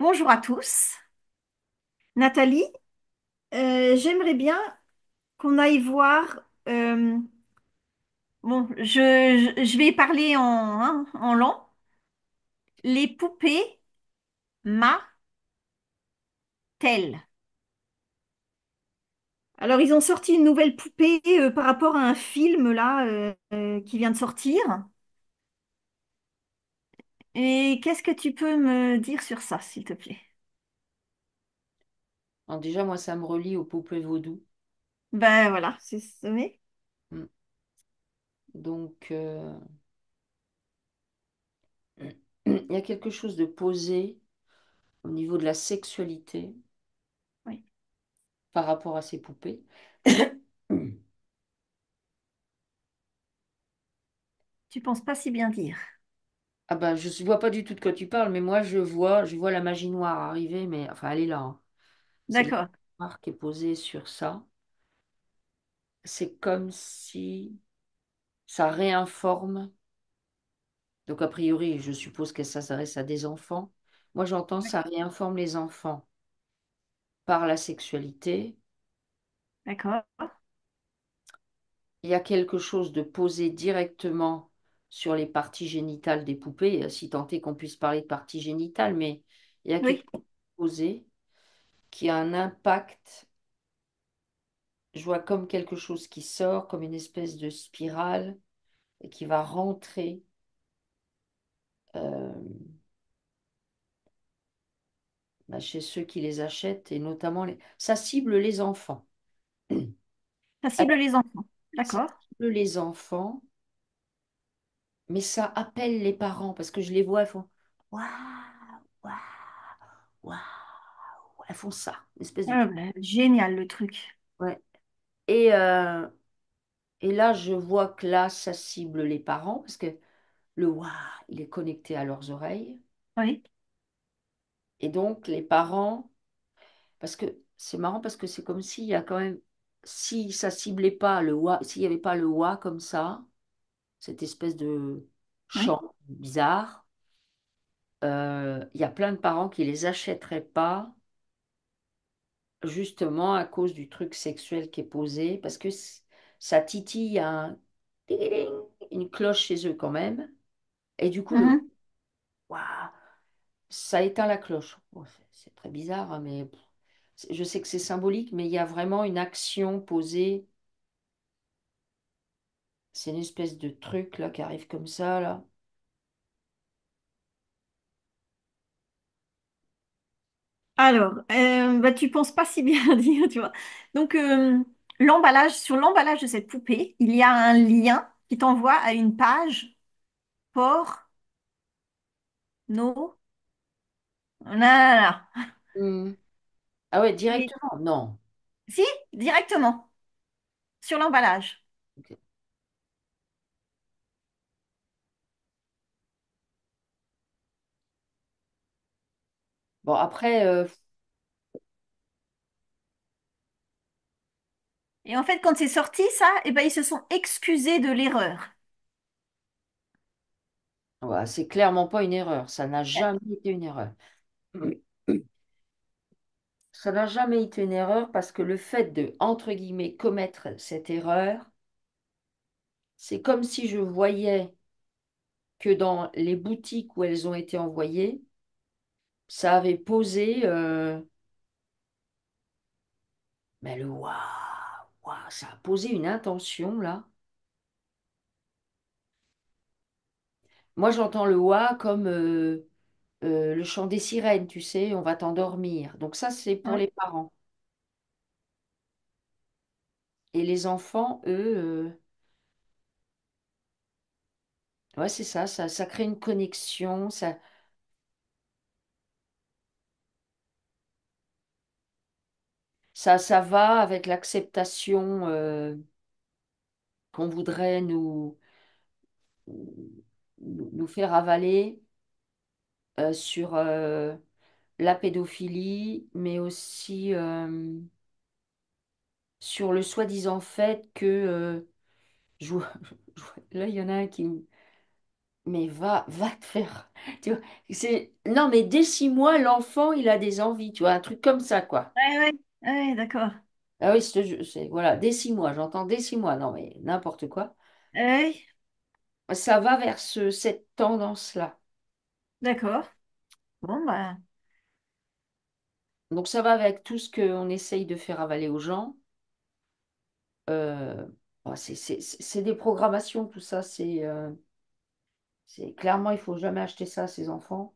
Bonjour à tous. Nathalie, euh, j'aimerais bien qu'on aille voir. Euh, bon, je, vais parler en, lent, hein, Les poupées ma telle. Alors, ils ont sorti une nouvelle poupée euh, par rapport à un film là qui vient de sortir. Et qu'est-ce que tu peux me dire sur ça, s'il te plaît? Alors déjà, moi, ça me relie aux poupées vaudou. Ben voilà, c'est c'est mmh. Donc, euh, il y a quelque chose de posé au niveau de la sexualité par rapport à ces poupées. Tu penses pas si bien dire. Ah bah, je ne vois pas du tout de quoi tu parles, mais moi, je vois, je vois la magie noire arriver, mais enfin, elle est là. Hein. la D'accord. qui est posée sur ça. C'est comme si ça réinforme. Donc, a priori, je suppose que ça s'adresse à des enfants. Moi, j'entends ça réinforme les enfants par la sexualité. D'accord. Il y a quelque chose de posé directement sur les parties génitales des poupées, euh, si tant est qu'on puisse parler de parties génitales, mais il y a quelque chose qui a un impact. Je vois comme quelque chose qui sort, comme une espèce de spirale et qui va rentrer. Euh, bah, chez ceux qui les achètent et notamment ça cible les enfants. Ça cible les enfants, d'accord. Ça cible les enfants mais ça appelle les parents parce que je les vois, elles font waouh, waouh, waouh, elles font ça, une espèce de. Ah bah, génial le truc. Ouais. Et, euh, et là, je vois que là, ça cible les parents parce que le waouh, il est connecté à leurs oreilles. Oui. Et donc, les parents, parce que c'est marrant parce que c'est comme s'il y a quand même, si ça ciblait pas le wa, s'il n'y avait pas le wa comme ça, cette espèce de chant bizarre. Euh, il y a plein de parents qui les achèteraient pas justement à cause du truc sexuel qui est posé, parce que ça titille un... une cloche chez eux quand même. Et du coup, mm-hmm. ça éteint la cloche. c'est très bizarre, hein, mais je sais que c'est symbolique, mais il y a vraiment une action posée c'est une espèce de truc là qui arrive comme ça là. Alors, tu euh, bah, tu penses pas si bien dire, tu vois. Donc, euh, l'emballage, sur l'emballage de cette poupée, il y a un lien qui t'envoie à une page pour no hmm. Ah ouais, directement, non. si, directement, sur l'emballage. Bon, après, euh, Et en fait, quand c'est sorti, ça, eh ben, ils se sont excusés de l'erreur. Voilà c'est clairement pas une erreur. Ça n'a jamais été une erreur. Ça n'a jamais été une erreur parce que le fait de, entre guillemets, commettre cette erreur, c'est comme si je voyais que dans les boutiques où elles ont été envoyées, ça avait posé euh, mais le waouh, ça a posé une intention là. Moi, j'entends le wa comme euh, euh, le chant des sirènes, tu sais, on va t'endormir. Donc ça, c'est pour les parents. Et les enfants, eux, ouais, c'est ça, ça, ça crée une connexion, ça, Ça, va avec l'acceptation euh, qu'on voudrait nous, nous faire avaler euh, sur euh, la pédophilie, mais aussi sur le soi-disant fait que là il y en a un qui mais va va te faire non mais dès six mois l'enfant il a des envies tu vois un truc comme ça quoi ah oui d'accord. Ah oui, voilà, des six mois, j'entends des six mois, non mais n'importe quoi. Ah ça va vers cette tendance-là. d'accord. Bon, bah, Donc ça va avec tout ce qu'on essaye de faire avaler aux gens. Euh, bah, c'est c'est- c'est- des programmations, tout ça, c'est euh, c'est- clairement, il faut jamais acheter ça à ses enfants.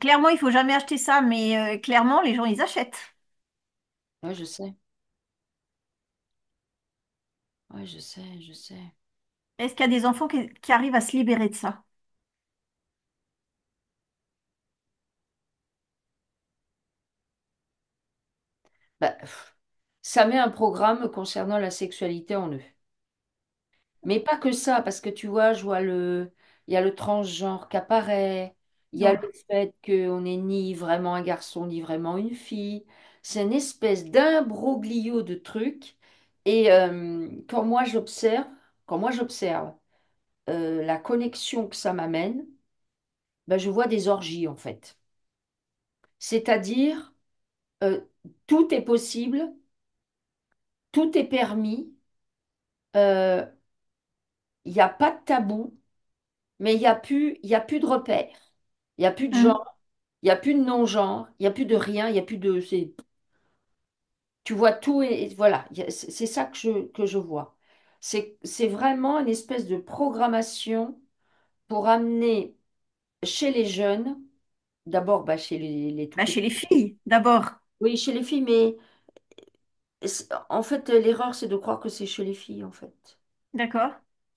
Clairement, il faut jamais acheter ça, mais euh, clairement, les gens, ils achètent. Ouais, je sais. Ouais, je sais, je sais. Est-ce qu'il y a des enfants qui, arrivent à se libérer de ça? Bah, ça met un programme concernant la sexualité en eux. Mais pas que ça, parce que tu vois, je vois le, il y a le transgenre qui apparaît, il y a le fait qu'on n'est ni vraiment un garçon, ni vraiment une fille. C'est une espèce d'imbroglio de trucs. Et euh, quand moi j'observe, quand moi j'observe euh, la connexion que ça m'amène, ben, je vois des orgies en fait. C'est-à-dire, euh, tout est possible, tout est permis, il n'y a pas de tabou, mais il n'y a, y a plus de repères. Il n'y a plus de mmh. genre, il n'y a plus de non-genre, il n'y a plus de rien, il n'y a plus de... Tu vois tout et, voilà, c'est ça que je, que je vois. C'est, c'est vraiment une espèce de programmation pour amener chez les jeunes, d'abord bah, chez les, les bah, chez les filles, d'abord. oui, chez les filles, mais en fait, l'erreur, c'est de croire que c'est chez les filles, en fait. D'accord?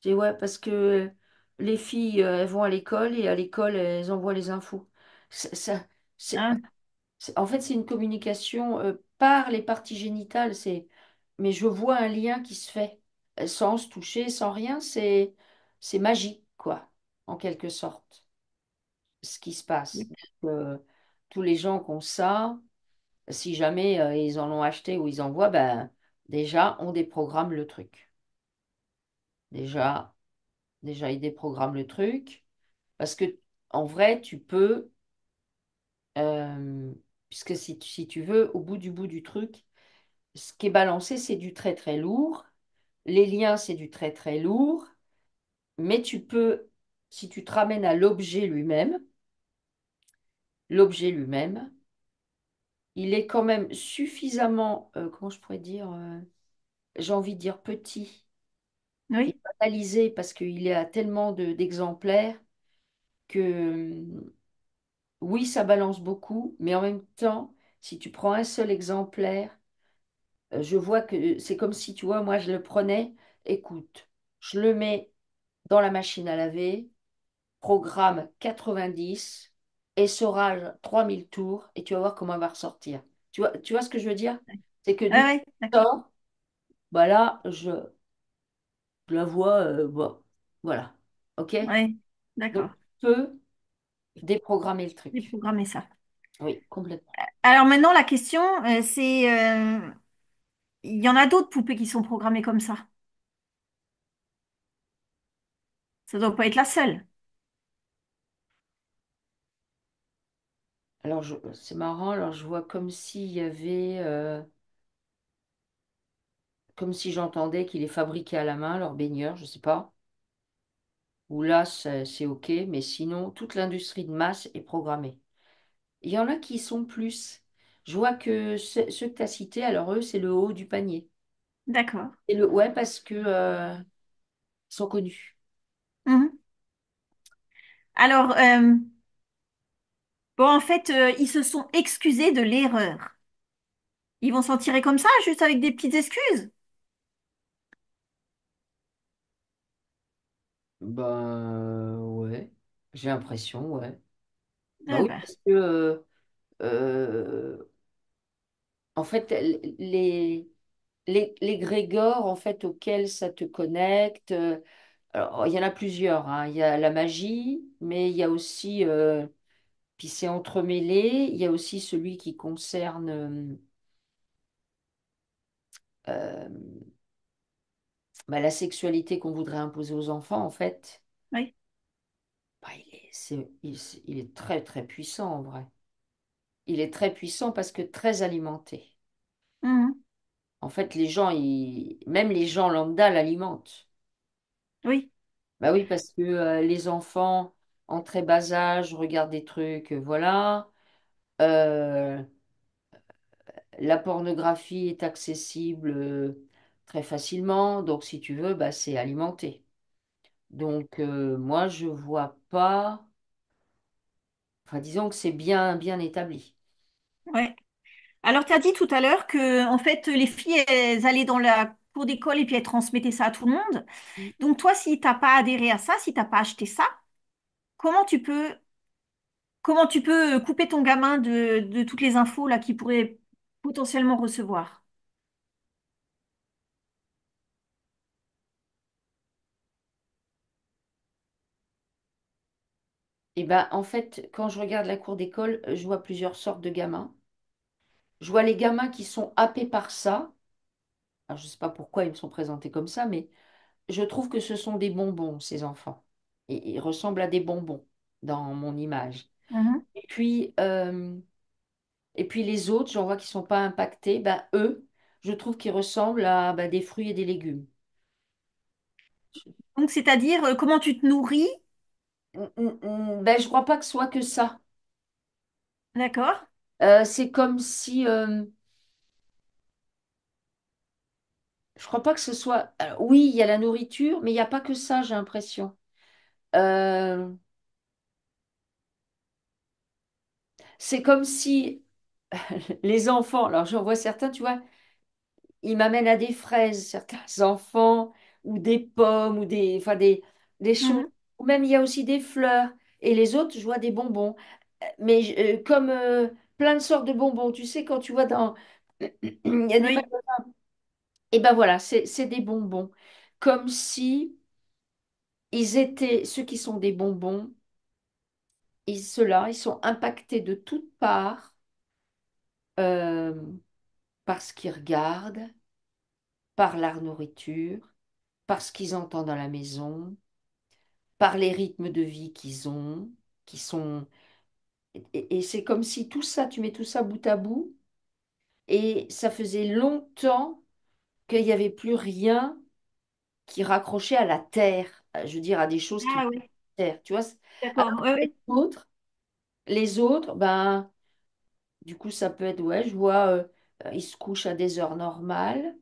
ouais, parce que les filles, euh, elles vont à l'école et à l'école, elles envoient les infos. Ça, ah. en fait, c'est une communication euh, par les parties génitales. C'est, mais je vois un lien qui se fait euh, sans se toucher, sans rien. C'est, c'est magique, quoi, en quelque sorte, ce qui se passe. tous les gens qui ont ça, si jamais ils en ont acheté ou ils en voient, ben déjà, on déprogramme le truc. Déjà. Déjà, il déprogramme le truc. Parce que, en vrai, tu peux. Euh, puisque si tu, veux, au bout du bout du truc, ce qui est balancé, c'est du très très lourd. Les liens, c'est du très très lourd. Mais tu peux, si tu te ramènes à l'objet lui-même, l'objet lui-même, il est quand même suffisamment, euh, comment je pourrais dire, euh, j'ai envie de dire petit, oui. Banalisé parce qu'il y a tellement de- d'exemplaires que hum, oui, ça balance beaucoup, mais en même temps, si tu prends un seul exemplaire, euh, je vois que euh, c'est comme si, tu vois, moi je le prenais, écoute, je le mets dans la machine à laver, programme 90, essorage 3000 tours, et tu vas voir comment il va ressortir. Tu vois, tu vois ce que je veux dire? C'est que d'accord. Bah je, la voix, euh, voilà. OK Oui, d'accord. On peut déprogrammer le truc. Déprogrammer ça. Oui, complètement. Euh, alors maintenant, la question, euh, c'est, il y en a d'autres poupées qui sont programmées comme ça. Ça doit pas être la seule. Alors, c'est marrant, alors je vois comme s'il y avait comme si j'entendais qu'il est fabriqué à la main, leur baigneur, je ne sais pas. Ou là, c'est OK, mais sinon, toute l'industrie de masse est programmée. Il y en a qui sont plus. Je vois que ce- ceux que tu as cités, alors eux, c'est le haut du panier. D'accord. Et le, ouais, parce que euh, sont connus. Mmh. Alors, euh, bon, en fait, euh, ils se sont excusés de l'erreur. Ils vont s'en tirer comme ça, juste avec des petites excuses. Ben... ouais, j'ai l'impression, ouais. Bah ah bah. parce que euh, euh, en fait, les, les, les grégores en fait auxquels ça te connecte, euh, il y en a plusieurs, hein. Il y a la magie, mais il y a aussi puis c'est entremêlé, il y a aussi celui qui concerne bah, la sexualité qu'on voudrait imposer aux enfants, en fait, oui. bah, il, est, très, très puissant en vrai. Il est très puissant parce que très alimenté. Mmh. En fait, les gens, même les gens lambda l'alimentent. Oui. Bah oui, parce que euh, les enfants en très bas âge regardent des trucs, euh, voilà. Euh, la pornographie est accessible très facilement. Donc, si tu veux, bah, c'est alimenté. Donc, euh, moi, je vois pas. Enfin, disons que c'est bien, bien établi. Ouais. Alors, tu as dit tout à l'heure que, en fait, les filles, elles allaient dans la cour d'école et puis elles transmettaient ça à tout le monde. Mm. Donc, toi, si tu n'as pas adhéré à ça, si tu n'as pas acheté ça, comment tu peux, comment tu peux couper ton gamin de, toutes les infos là qu'il pourrait potentiellement recevoir? Et ben, en fait, quand je regarde la cour d'école, euh, je vois plusieurs sortes de gamins. Je vois les gamins qui sont happés par ça. Alors, je ne sais pas pourquoi ils me sont présentés comme ça, mais je trouve que ce sont des bonbons, ces enfants. Et ils ressemblent à des bonbons dans mon image. Mhm. Et puis, euh, et puis les autres, j'en vois qui ne sont pas impactés, bah eux, je trouve qu'ils ressemblent à bah, des fruits et des légumes. Donc, c'est-à-dire euh, comment tu te nourris je ne Ben, je crois pas que ce soit que ça. D'accord? Euh, c'est comme si... Je euh, je crois pas que ce soit... Euh, oui, il y a la nourriture, mais il n'y a pas que ça, j'ai l'impression. c'est comme si les enfants... Alors, j'en vois certains, tu vois, ils m'amènent à des fraises, certains enfants, ou des pommes, ou des... Enfin, des, des mhm. choses ou même, il y a aussi des fleurs. Et les autres, je vois des bonbons. Mais euh, comme euh, plein de sortes de bonbons, tu sais, quand tu vois dans... Et ben voilà, c'est des bonbons. Comme si ils étaient, ceux qui sont des bonbons, ils, ceux-là, ils sont impactés de toutes parts euh, par ce qu'ils regardent, par leur nourriture, par ce qu'ils entendent dans la maison par les rythmes de vie qu'ils ont, qui sont... Et, c'est comme si tout ça, tu mets tout ça bout à bout, et ça faisait longtemps qu'il n'y avait plus rien qui raccrochait à la terre, euh, je veux dire à des choses qui... Ah terre, tu vois, les autres, ben, du coup, ça peut être, ouais, je vois, euh, euh, ils se couchent à des heures normales,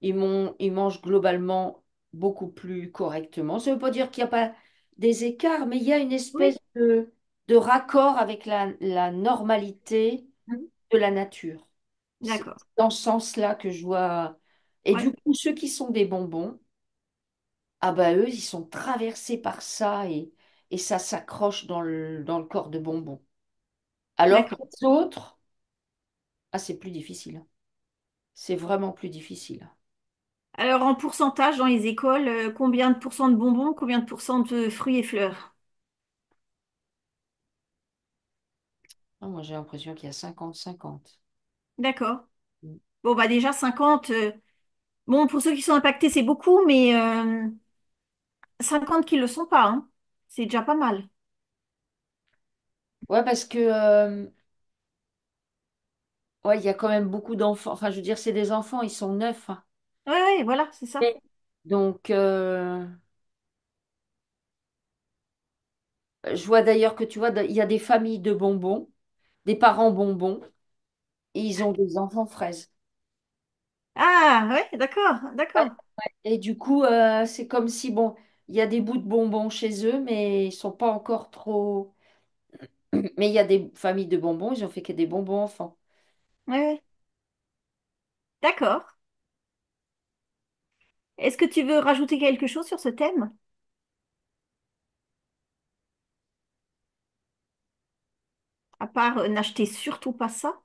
ils, ils mangent globalement beaucoup plus correctement. Ça ne veut pas dire qu'il n'y a pas des écarts, mais il y a une espèce de, de, raccord avec la, normalité mmh. de la nature. D'accord. Dans ce sens-là que je vois. Et du coup, ceux qui sont des bonbons, ah bah eux, ils sont traversés par ça et, ça s'accroche dans le, corps de bonbons. Alors que les autres, ah, c'est plus difficile. C'est vraiment plus difficile. Alors, en pourcentage, dans les écoles, euh, combien de pourcents de bonbons, combien de pourcents de fruits et fleurs? Ah, moi, j'ai l'impression qu'il y a 50-50. D'accord. Mm. Bon, bah déjà 50. Euh, bon, pour ceux qui sont impactés, c'est beaucoup, mais 50 euh, qui ne le sont pas, hein. C'est déjà pas mal. Ouais, parce que ouais, il y a quand même beaucoup d'enfants. Enfin, je veux dire, c'est des enfants, ils sont neufs. Hein. Oui, voilà, c'est ça. Donc, euh, je vois d'ailleurs que tu vois, il y a des familles de bonbons, des parents bonbons, et ils ont des enfants fraises. Ah, oui, d'accord, d'accord. Et du coup, euh, c'est comme si, bon, il y a des bouts de bonbons chez eux, mais ils sont pas encore trop. Mais il y a des familles de bonbons, ils ont fait que des bonbons enfants. oui. ouais, d'accord. Est-ce que tu veux rajouter quelque chose sur ce thème? À part euh, n'acheter surtout pas ça?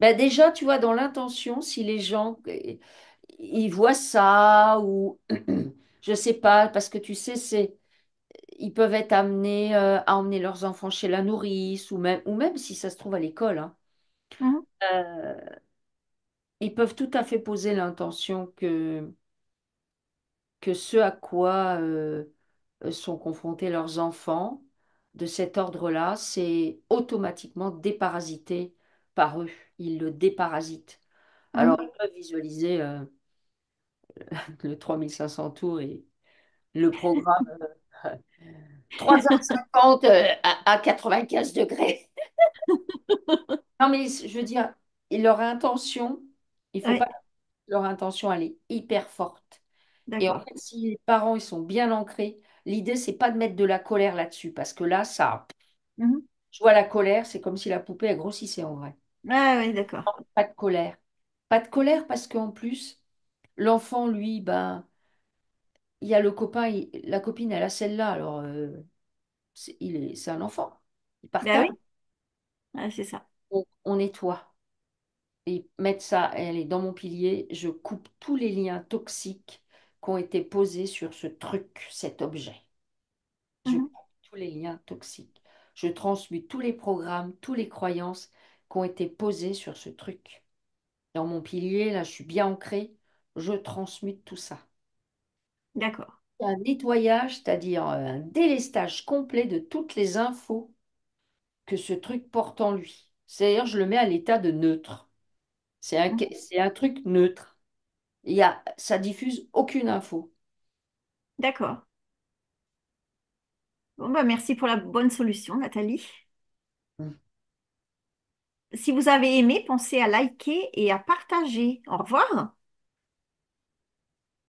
Ben déjà, tu vois, dans l'intention, si les gens, euh, ils voient ça ou je sais pas, parce que tu sais, c'est, ils peuvent être amenés euh, à emmener leurs enfants chez la nourrice ou même, ou même si ça se trouve à l'école, hein. mmh ils peuvent tout à fait poser l'intention que, que ce à quoi euh, sont confrontés leurs enfants de cet ordre-là, c'est automatiquement déparasité par eux. Ils le déparasitent. Mmh. Alors, ils peuvent visualiser euh, le 3500 tours et le programme 350 euh, 3h50 à, à 95 degrés. non, mais je veux dire, leur intention, il faut pas. Leur intention, elle est hyper forte. Et en fait, si les parents ils sont bien ancrés, l'idée, c'est pas de mettre de la colère là-dessus, parce que là, ça, mmh je vois la colère, c'est comme si la poupée, elle grossissait en vrai. Ah oui, d'accord. Pas de colère. Pas de colère parce qu'en plus, l'enfant, lui, ben, il y a le copain, la copine, elle a celle-là, alors euh, c'est il c'est un enfant. Il partage, bah oui, ah, c'est ça. on, on nettoie et mettre ça, elle est dans mon pilier, je coupe tous les liens toxiques qui ont été posés sur ce truc, cet objet. Je mhm. coupe tous les liens toxiques. Je transmute tous les programmes, toutes les croyances qui ont été posées sur ce truc. Dans mon pilier, là, je suis bien ancrée, je transmute tout ça. D'accord. Un nettoyage, c'est-à-dire euh, un délestage complet de toutes les infos que ce truc porte en lui. C'est-à-dire, je le mets à l'état de neutre. Ah. C'est un, truc neutre. Il y ça diffuse aucune info. D'accord. Bon, bah, merci pour la bonne solution, Nathalie. Mm. Si vous avez aimé, pensez à liker et à partager. Au revoir.